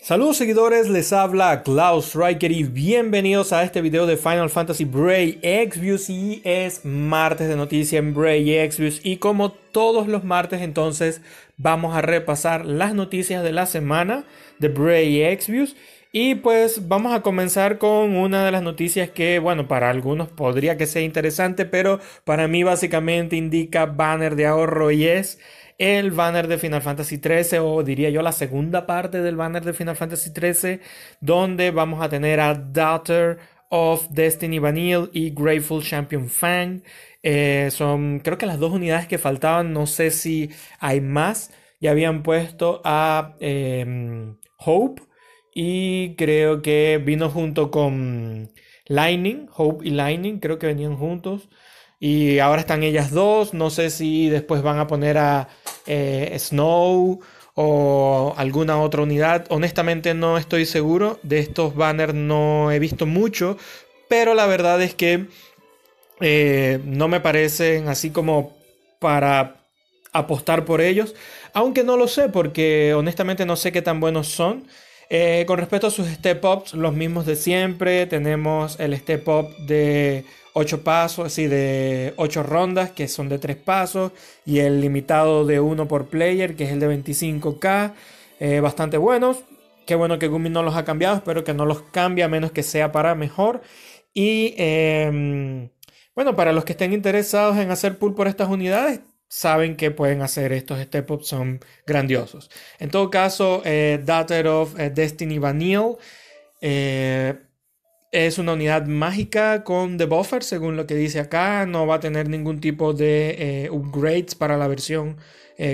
Saludos seguidores, les habla Klaus Riker y bienvenidos a este video de Final Fantasy Bray Exvius y es martes de noticias en Bray Exvius y como todos los martes entonces vamos a repasar las noticias de la semana de Bray Exvius y pues vamos a comenzar con una de las noticias que bueno para algunos podría que sea interesante pero para mí básicamente indica banner de ahorro y es el banner de Final Fantasy XIII, o diría yo la segunda parte del banner de Final Fantasy XIII, donde vamos a tener a Daughter of Destiny Vanille y Grateful Champion Fang. Eh, son creo que las dos unidades que faltaban, no sé si hay más. Ya habían puesto a em, Hope y creo que vino junto con Lightning, Hope y Lightning, creo que venían juntos. Y ahora están ellas dos. No sé si después van a poner a eh, Snow o alguna otra unidad. Honestamente no estoy seguro. De estos banners no he visto mucho. Pero la verdad es que eh, no me parecen así como para apostar por ellos. Aunque no lo sé porque honestamente no sé qué tan buenos son. Eh, con respecto a sus step-ups, los mismos de siempre. Tenemos el step-up de 8 pasos, así de 8 rondas, que son de 3 pasos. Y el limitado de 1 por player, que es el de 25k. Eh, bastante buenos. Qué bueno que Gumi no los ha cambiado. Espero que no los cambie a menos que sea para mejor. Y em, bueno, para los que estén interesados en hacer pool por estas unidades, saben que pueden hacer estos step-ups, son grandiosos. En todo caso, eh, data of eh, Destiny Vanille eh, es una unidad mágica con The Buffer, según lo que dice acá. No va a tener ningún tipo de upgrades para la versión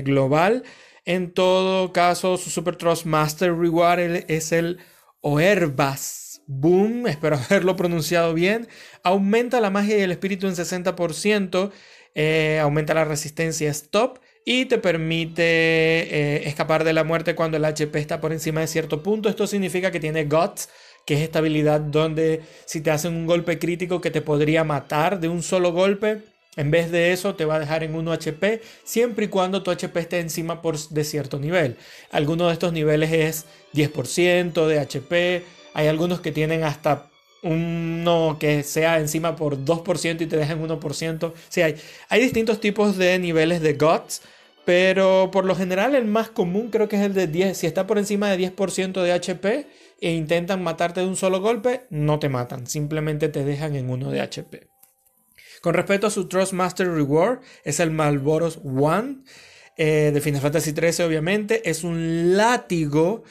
global. En todo caso, su Super Trust Master Reward es el Oerbas Boom, espero haberlo pronunciado bien. Aumenta la magia y el espíritu en 60% eh, aumenta la resistencia stop y te permite eh, escapar de la muerte cuando el HP está por encima de cierto punto. Esto significa que tiene guts, que es esta habilidad donde si te hacen un golpe crítico que te podría matar de un solo golpe, en vez de eso, te va a dejar en 1 HP siempre y cuando tu HP esté encima por, de cierto nivel. Algunos de estos niveles es 10% de HP. Hay algunos que tienen hasta uno que sea encima por 2% y te dejan 1%. Sí, hay, hay distintos tipos de niveles de gods, pero por lo general el más común creo que es el de 10. Si está por encima de 10% de HP e intentan matarte de un solo golpe, no te matan, simplemente te dejan en 1 de HP. Con respecto a su master Reward, es el Malboros One eh, de Final Fantasy XIII, obviamente. Es un látigo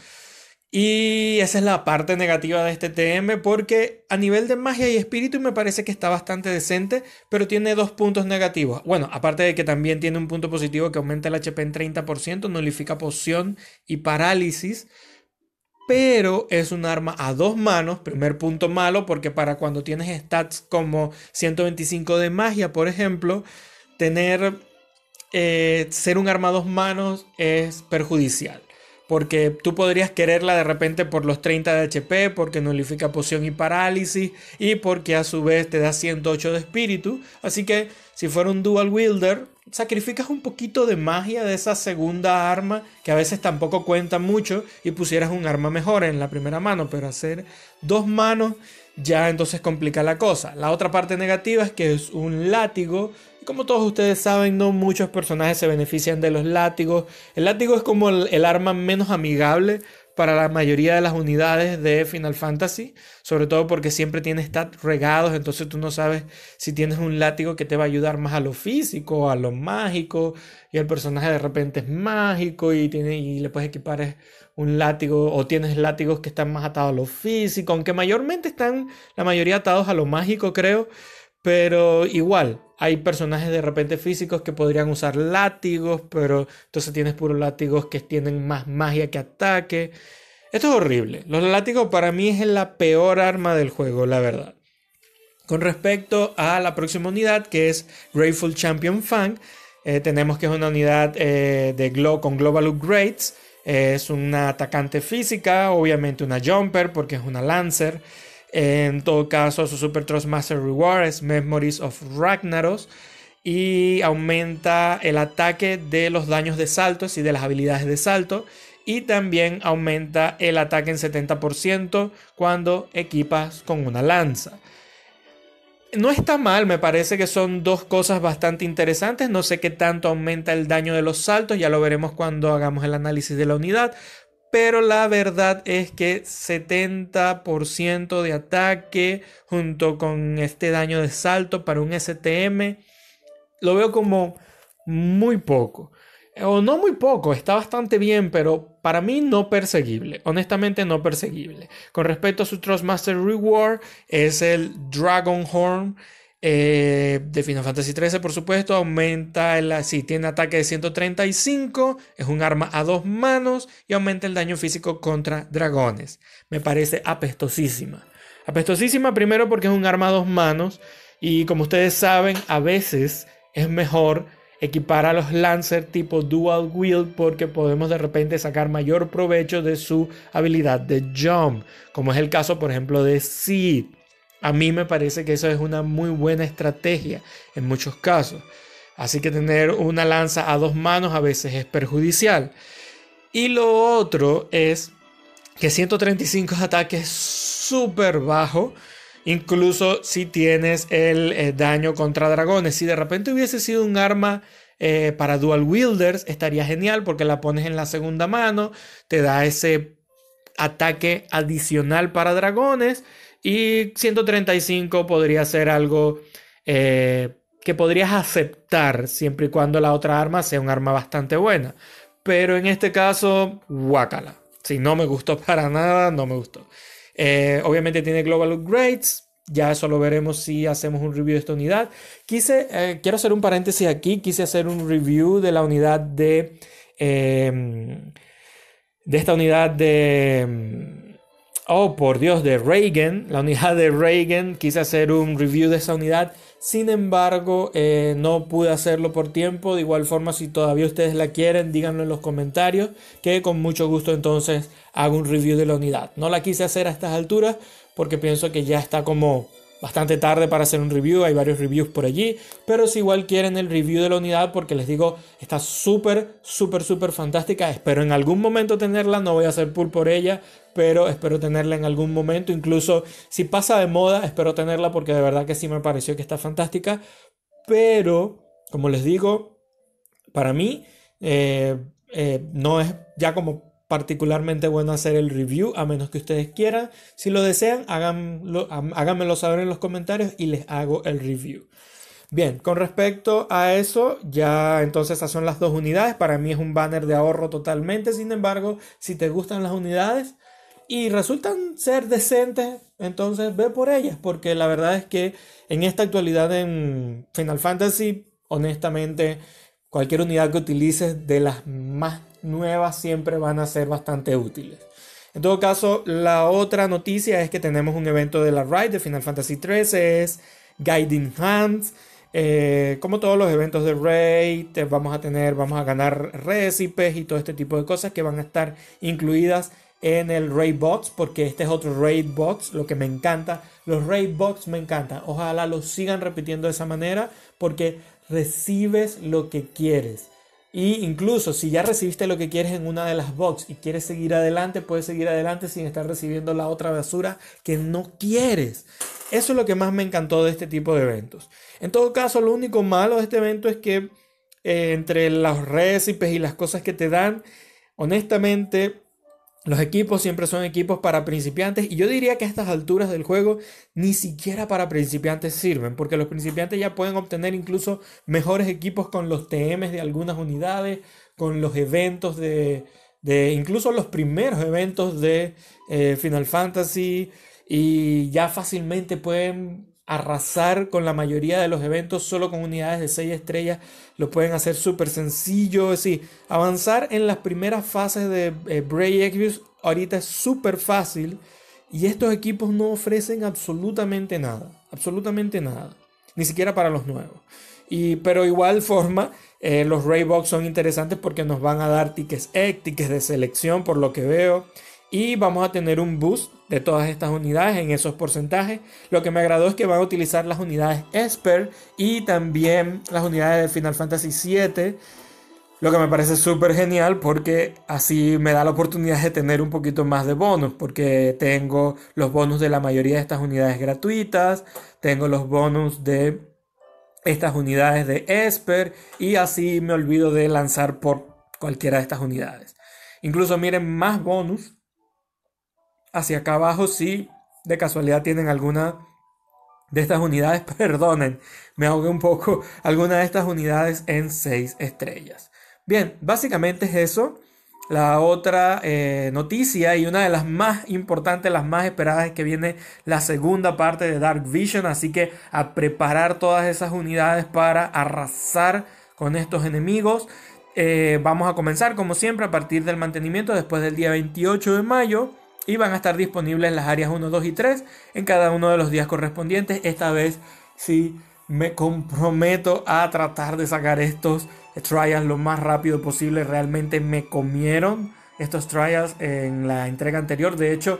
y esa es la parte negativa de este TM porque a nivel de magia y espíritu me parece que está bastante decente, pero tiene dos puntos negativos. Bueno, aparte de que también tiene un punto positivo que aumenta el HP en 30%, nullifica poción y parálisis, pero es un arma a dos manos, primer punto malo porque para cuando tienes stats como 125 de magia, por ejemplo, tener eh, ser un arma a dos manos es perjudicial porque tú podrías quererla de repente por los 30 de HP, porque nullifica poción y parálisis, y porque a su vez te da 108 de espíritu. Así que si fuera un dual wielder, sacrificas un poquito de magia de esa segunda arma, que a veces tampoco cuenta mucho, y pusieras un arma mejor en la primera mano, pero hacer dos manos ya entonces complica la cosa. La otra parte negativa es que es un látigo como todos ustedes saben, no muchos personajes se benefician de los látigos. El látigo es como el, arma menos amigable para la mayoría de las unidades de Final Fantasy, sobre todo porque siempre tiene stats regados, entonces tú no sabes si tienes un látigo que te va a ayudar más a lo físico, o a lo mágico, y el personaje de repente es mágico y, tiene, y le puedes equipar un látigo, o tienes látigos que están más atados a lo físico, aunque mayormente están la mayoría atados a lo mágico, creo. Pero igual, hay personajes de repente físicos que podrían usar látigos, pero entonces tienes puros látigos que tienen más magia que ataque. Esto es horrible. Los látigos para mí es la peor arma del juego, la verdad. Con respecto a la próxima unidad, que es Grateful Champion Fang, eh, tenemos que es una unidad eh, de glow con Global Upgrades. Eh, es una atacante física, obviamente una Jumper, porque es una Lancer. En todo caso, su Super Trust Master Reward es Memories of Ragnaros y aumenta el ataque de los daños de saltos y de las habilidades de salto. Y también aumenta el ataque en 70% cuando equipas con una lanza. No está mal, me parece que son dos cosas bastante interesantes. No sé qué tanto aumenta el daño de los saltos, ya lo veremos cuando hagamos el análisis de la unidad pero la verdad es que 70% de ataque junto con este daño de salto para un STM, lo veo como muy poco. O no muy poco, está bastante bien, pero para mí no perseguible. Honestamente no perseguible. Con respecto a su master Reward, es el Dragon Horn. Eh, de Final Fantasy XIII, por supuesto, aumenta el. Si tiene ataque de 135, es un arma a dos manos y aumenta el daño físico contra dragones. Me parece apestosísima. Apestosísima primero porque es un arma a dos manos y como ustedes saben, a veces es mejor equipar a los Lancer tipo Dual Wield porque podemos de repente sacar mayor provecho de su habilidad de Jump, como es el caso, por ejemplo, de Seed. A mí me parece que eso es una muy buena estrategia en muchos casos. Así que tener una lanza a dos manos a veces es perjudicial. Y lo otro es que 135 ataques es súper bajo. Incluso si tienes el eh, daño contra dragones. Si de repente hubiese sido un arma eh, para dual wielders, estaría genial porque la pones en la segunda mano. Te da ese ataque adicional para dragones y 135 podría ser algo eh, que podrías aceptar siempre y cuando la otra arma sea un arma bastante buena. Pero en este caso, guácala. Si no me gustó para nada, no me gustó. Eh, obviamente tiene Global Upgrades. Ya eso lo veremos si hacemos un review de esta unidad. Quise, eh, quiero hacer un paréntesis aquí. Quise hacer un review de la unidad de. Em, de esta unidad de em, oh por Dios, de Reagan, la unidad de Reagan, quise hacer un review de esa unidad, sin embargo eh, no pude hacerlo por tiempo, de igual forma si todavía ustedes la quieren, díganlo en los comentarios, que con mucho gusto entonces hago un review de la unidad. No la quise hacer a estas alturas porque pienso que ya está como bastante tarde para hacer un review, hay varios reviews por allí, pero si igual quieren el review de la unidad, porque les digo, está súper, súper, súper fantástica, espero en algún momento tenerla, no voy a hacer pull por ella, pero espero tenerla en algún momento, incluso si pasa de moda, espero tenerla porque de verdad que sí me pareció que está fantástica, pero, como les digo, para mí eh, eh, no es ya como particularmente bueno hacer el review, a menos que ustedes quieran. Si lo desean, háganlo, háganmelo saber en los comentarios y les hago el review. Bien, con respecto a eso, ya entonces esas son las dos unidades. Para mí es un banner de ahorro totalmente. Sin embargo, si te gustan las unidades y resultan ser decentes, entonces ve por ellas. Porque la verdad es que en esta actualidad en Final Fantasy, honestamente, cualquier unidad que utilices de las más nuevas siempre van a ser bastante útiles. En todo caso, la otra noticia es que tenemos un evento de la RAID de Final Fantasy XIII, es Guiding Hands. Eh, como todos los eventos de Raid, vamos a tener, vamos a ganar Recipes y todo este tipo de cosas que van a estar incluidas en el Raid Box, porque este es otro Raid Box, lo que me encanta. Los Raid Box me encantan. Ojalá lo sigan repitiendo de esa manera, porque recibes lo que quieres. Y incluso si ya recibiste lo que quieres en una de las box y quieres seguir adelante, puedes seguir adelante sin estar recibiendo la otra basura que no quieres. Eso es lo que más me encantó de este tipo de eventos. En todo caso, lo único malo de este evento es que eh, entre los récipes y las cosas que te dan, honestamente, los equipos siempre son equipos para principiantes y yo diría que a estas alturas del juego ni siquiera para principiantes sirven, porque los principiantes ya pueden obtener incluso mejores equipos con los TMs de algunas unidades, con los eventos de, de incluso los primeros eventos de eh, Final Fantasy y ya fácilmente pueden arrasar con la mayoría de los eventos solo con unidades de 6 estrellas. Lo pueden hacer súper sencillo. Es decir, avanzar en las primeras fases de eh, Bray Exvius ahorita es súper fácil. Y estos equipos no ofrecen absolutamente nada. Absolutamente nada. Ni siquiera para los nuevos. Y, pero igual forma, eh, los Raybox son interesantes porque nos van a dar tickets X, tickets de selección, por lo que veo y vamos a tener un boost de todas estas unidades en esos porcentajes. Lo que me agradó es que van a utilizar las unidades Esper y también las unidades de Final Fantasy VII. Lo que me parece súper genial porque así me da la oportunidad de tener un poquito más de bonos. Porque tengo los bonus de la mayoría de estas unidades gratuitas. Tengo los bonus de estas unidades de Esper. Y así me olvido de lanzar por cualquiera de estas unidades. Incluso miren más bonus hacia acá abajo si de casualidad tienen alguna de estas unidades, perdonen, me ahogué un poco, alguna de estas unidades en 6 estrellas. Bien, básicamente es eso. La otra eh, noticia y una de las más importantes, las más esperadas es que viene la segunda parte de Dark Vision, así que a preparar todas esas unidades para arrasar con estos enemigos. Eh, vamos a comenzar como siempre a partir del mantenimiento después del día 28 de mayo y van a estar disponibles en las áreas 1, 2 y 3 en cada uno de los días correspondientes. Esta vez sí me comprometo a tratar de sacar estos trials lo más rápido posible. Realmente me comieron estos trials en la entrega anterior. De hecho,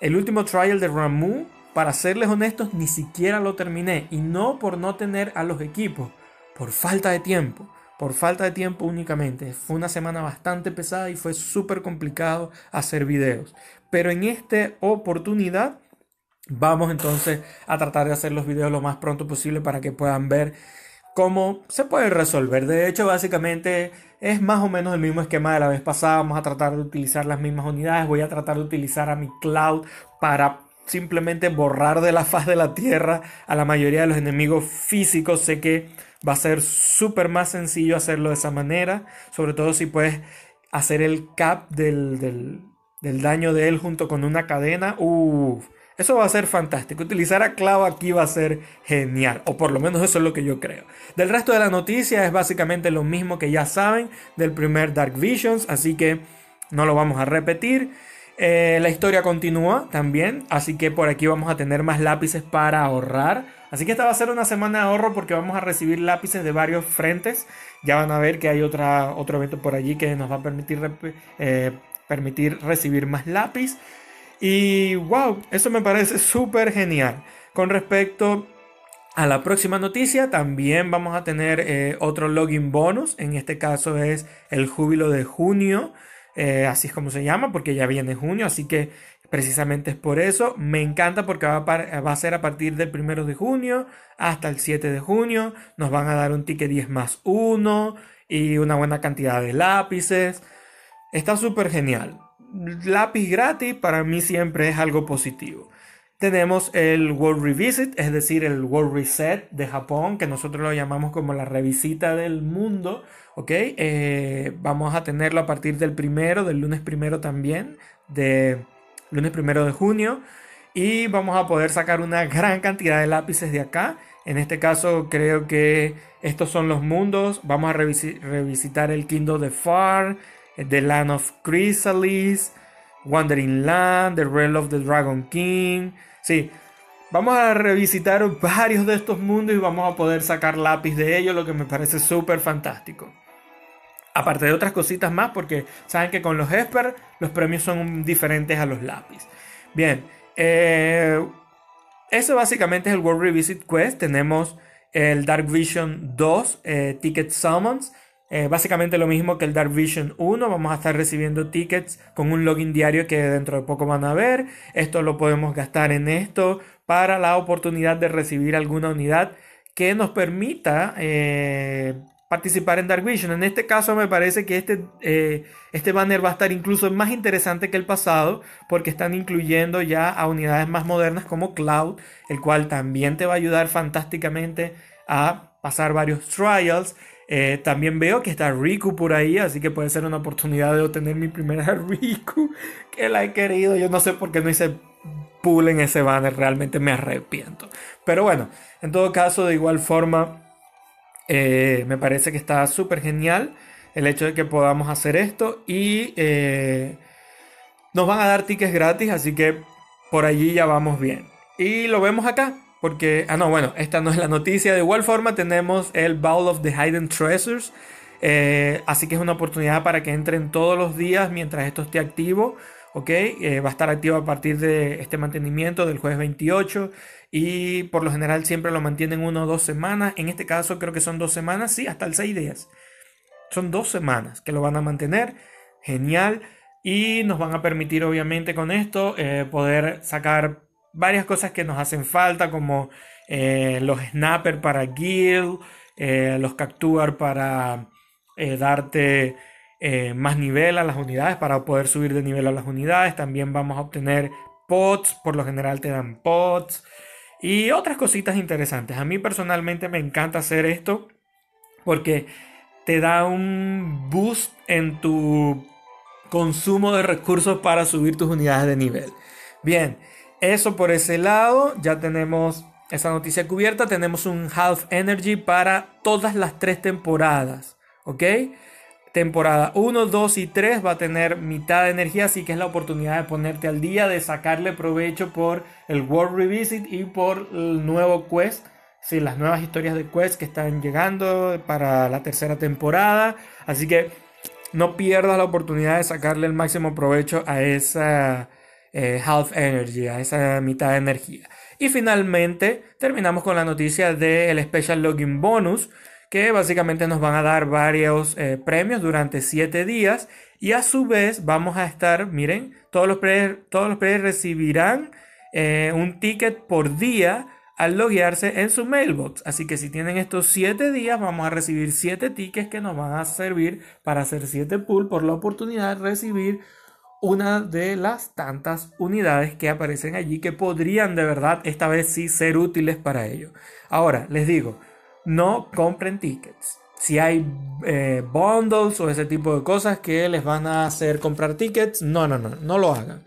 el último trial de Ramu, para serles honestos, ni siquiera lo terminé. Y no por no tener a los equipos, por falta de tiempo por falta de tiempo únicamente. Fue una semana bastante pesada y fue súper complicado hacer videos. Pero en esta oportunidad vamos entonces a tratar de hacer los videos lo más pronto posible para que puedan ver cómo se puede resolver. De hecho, básicamente es más o menos el mismo esquema de la vez pasada. Vamos a tratar de utilizar las mismas unidades. Voy a tratar de utilizar a mi cloud para simplemente borrar de la faz de la tierra a la mayoría de los enemigos físicos. Sé que va a ser súper más sencillo hacerlo de esa manera, sobre todo si puedes hacer el cap del, daño de él junto con una cadena. Uf, eso va a ser fantástico. Utilizar a clavo aquí va a ser genial. O por lo menos eso es lo que yo creo. Del resto de la noticia es básicamente lo mismo que ya saben del primer Dark Visions. Así que no lo vamos a repetir. Eh, la historia continúa también, así que por aquí vamos a tener más lápices para ahorrar. Así que esta va a ser una semana de ahorro porque vamos a recibir lápices de varios frentes. Ya van a ver que hay otra, otro evento por allí que nos va a permitir, eh, permitir recibir más lápices Y wow, eso me parece súper genial. Con respecto a la próxima noticia, también vamos a tener eh, otro login bonus. En este caso es el júbilo de junio. Eh, así es como se llama, porque ya viene junio, así que precisamente es por eso. Me encanta porque va a, va a, ser a partir del primero de junio hasta el 7 de junio. Nos van a dar un ticket 10 más 1 y una buena cantidad de lápices. Está súper genial. Lápiz gratis para mí siempre es algo positivo. Tenemos el World Revisit, es decir, el World Reset de Japón, que nosotros lo llamamos como la revisita del mundo, ¿ok? Eh, vamos a tenerlo a partir del primero, del lunes primero también, de lunes primero de junio, y vamos a poder sacar una gran cantidad de lápices de acá. En este caso creo que estos son los mundos. Vamos a revisitar el Kingdom of Far, The Land of Chrysalis, Wandering Land, The Realm of the Dragon King, Sí, vamos a revisitar varios de estos mundos y vamos a poder sacar lápiz de ellos, lo que me parece súper fantástico. Aparte de otras cositas más, porque saben que con los Esper los premios son diferentes a los lápiz. Bien, eh, eso básicamente es el World Revisit Quest. Tenemos el Dark Vision 2, eh, Ticket Summons, básicamente lo mismo que el Dark Vision 1, vamos a estar recibiendo tickets con un login diario que dentro de poco van a ver. Esto lo podemos gastar en esto para la oportunidad de recibir alguna unidad que nos permita eh, participar en Dark Vision. En este caso me parece que este, eh, este banner va a estar incluso más interesante que el pasado porque están incluyendo ya a unidades más modernas como Cloud, el cual también te va a ayudar fantásticamente a pasar varios trials eh, también veo que está Riku por ahí, así que puede ser una oportunidad de obtener mi primera Riku, que la he querido. Yo no sé por qué no hice pull en ese banner, realmente me arrepiento. Pero bueno, en todo caso, de igual forma, eh, me parece que está súper genial el hecho de que podamos hacer esto y eh, nos van a dar tickets gratis, así que por allí ya vamos bien. Y lo vemos acá. Porque, ah, no, bueno, esta no es la noticia. De igual forma tenemos el Bowl of the Hidden Treasures. Eh, así que es una oportunidad para que entren todos los días mientras esto esté activo. ¿ok? Eh, va a estar activo a partir de este mantenimiento del jueves 28 y por lo general siempre lo mantienen uno o dos semanas. En este caso creo que son dos semanas, sí, hasta el 6 días. Son dos semanas que lo van a mantener. Genial. Y nos van a permitir obviamente con esto eh, poder sacar varias cosas que nos hacen falta, como eh, los snappers para guild, eh, los capturar para eh, darte más nivel a las unidades, para poder subir de nivel a las unidades. También vamos a obtener pots, por lo general te dan pots. Y otras cositas interesantes. A mí personalmente me encanta hacer esto porque te da un boost en tu consumo de recursos para subir tus unidades de nivel. Bien, eso por ese lado, ya tenemos esa noticia cubierta. Tenemos un Half Energy para todas las tres temporadas, ¿ok? Temporada 1, 2 y 3 va a tener mitad de energía, así que es la oportunidad de ponerte al día, de sacarle provecho por el World Revisit y por el nuevo Quest. Sí, las nuevas historias de Quest que están llegando para la tercera temporada. Así que no pierdas la oportunidad de sacarle el máximo provecho a esa eh, half energy, a esa mitad de energía. Y finalmente terminamos con la noticia del Special Login Bonus, que básicamente nos van a dar varios eh, premios durante 7 días y a su vez vamos a estar, miren, todos los players, todos los players recibirán eh, un ticket por día al loguearse en su mailbox. Así que si tienen estos 7 días, vamos a recibir 7 tickets que nos van a servir para hacer 7 pool por la oportunidad de recibir una de las tantas unidades que aparecen allí que podrían de verdad esta vez sí ser útiles para ello. Ahora, les digo, no compren tickets. Si hay eh, bundles o ese tipo de cosas que les van a hacer comprar tickets, no, no, no, no lo hagan.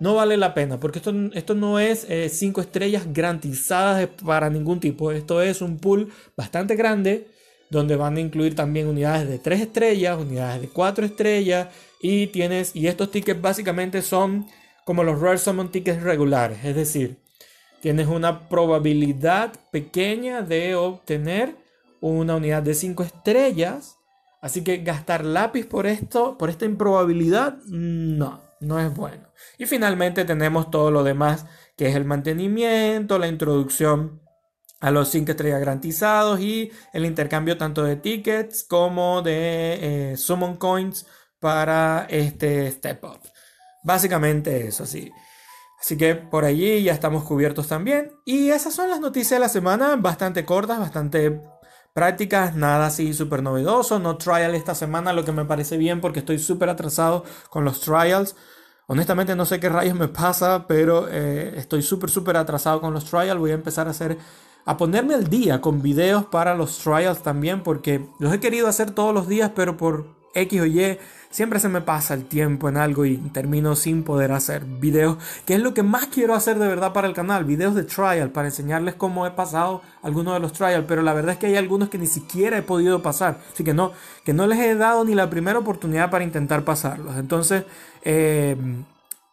No vale la pena, porque esto, esto no es 5 eh, estrellas garantizadas para ningún tipo. Esto es un pool bastante grande, donde van a incluir también unidades de 3 estrellas, unidades de 4 estrellas, y tienes, y estos tickets básicamente son como los Rare Summon tickets regulares, es decir, tienes una probabilidad pequeña de obtener una unidad de 5 estrellas. Así que gastar lápiz por esto, por esta improbabilidad, no, no es bueno. Y finalmente tenemos todo lo demás, que es el mantenimiento, la introducción a los 5 estrellas garantizados y el intercambio tanto de tickets como de eh, summon coins para este Step Up. Básicamente eso, sí. Así que por allí ya estamos cubiertos también. Y esas son las noticias de la semana, bastante cortas, bastante prácticas, nada así súper novedoso, no trial esta semana, lo que me parece bien porque estoy súper atrasado con los trials. Honestamente no sé qué rayos me pasa, pero eh, estoy súper, súper atrasado con los trials. Voy a empezar a hacer, a ponerme al día con videos para los trials también, porque los he querido hacer todos los días, pero por X o Y, siempre se me pasa el tiempo en algo y termino sin poder hacer videos, que es lo que más quiero hacer de verdad para el canal, videos de trial, para enseñarles cómo he pasado algunos de los trial, pero la verdad es que hay algunos que ni siquiera he podido pasar, así que no, que no les he dado ni la primera oportunidad para intentar pasarlos, entonces eh,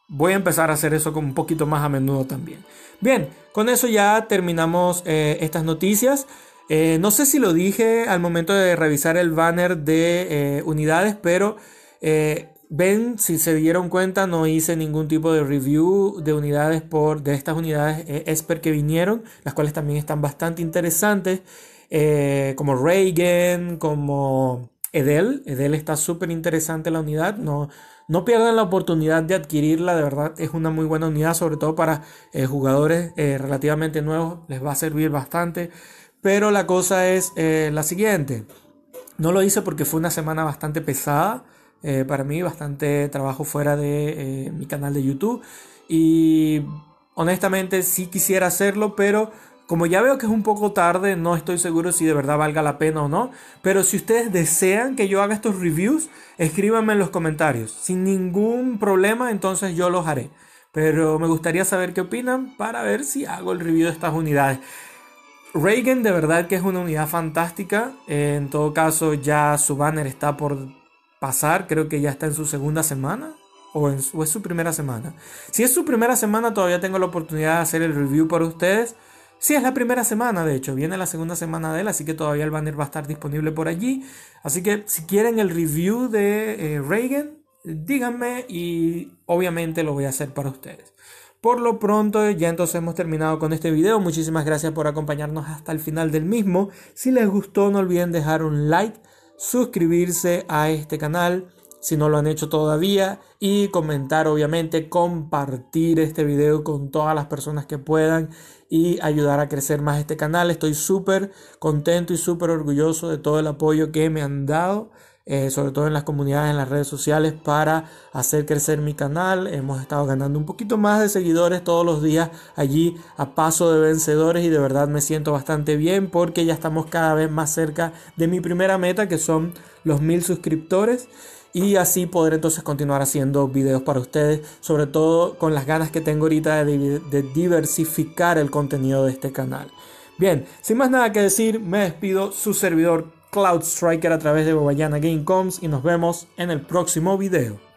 voy a empezar a hacer eso con un poquito más a menudo también. Bien, con eso ya terminamos eh, estas noticias. Eh, no sé si lo dije al momento de revisar el banner de eh, unidades, pero eh, ven, si se dieron cuenta, no hice ningún tipo de review de unidades por de estas unidades Esper que vinieron, las cuales también están bastante interesantes, como Reagan, como Edel. Edel está súper interesante la unidad, no, no pierdan la oportunidad de adquirirla, de verdad es una muy buena unidad, sobre todo para jugadores relativamente nuevos, les va a servir bastante. Pero la cosa es eh, la siguiente. No lo hice porque fue una semana bastante pesada eh, para mí, bastante trabajo fuera de eh, mi canal de YouTube. Y honestamente sí quisiera hacerlo, pero como ya veo que es un poco tarde, no estoy seguro si de verdad valga la pena o no. Pero si ustedes desean que yo haga estos reviews, escríbanme en los comentarios. Sin ningún problema, entonces yo los haré. Pero me gustaría saber qué opinan para ver si hago el review de estas unidades. Reagan de verdad que es una unidad fantástica. Eh, en todo caso, ya su banner está por pasar. Creo que ya está en su segunda semana. O, en su, es su primera semana. Si es su primera semana, todavía tengo la oportunidad de hacer el review para ustedes. si es la primera semana, de hecho, viene la segunda semana de él, así que todavía el banner va a estar disponible por allí. Así que si quieren el review de eh, Reigen díganme y obviamente lo voy a hacer para ustedes. Por lo pronto ya entonces hemos terminado con este video. Muchísimas gracias por acompañarnos hasta el final del mismo. Si les gustó no olviden dejar un like, suscribirse a este canal si no lo han hecho todavía y comentar obviamente, compartir este video con todas las personas que puedan y ayudar a crecer más este canal. Estoy súper contento y súper orgulloso de todo el apoyo que me han dado. Eh, sobre todo en las comunidades, en las redes sociales, para hacer crecer mi canal. Hemos estado ganando un poquito más de seguidores todos los días allí a paso de vencedores y de verdad me siento bastante bien porque ya estamos cada vez más cerca de mi primera meta que son los mil suscriptores y así poder entonces continuar haciendo videos para ustedes, sobre todo con las ganas que tengo ahorita de, diversificar el contenido de este canal. Bien, sin más nada que decir, me despido su servidor Cloud Striker a través de Bobayana Gamecoms y nos vemos en el próximo video.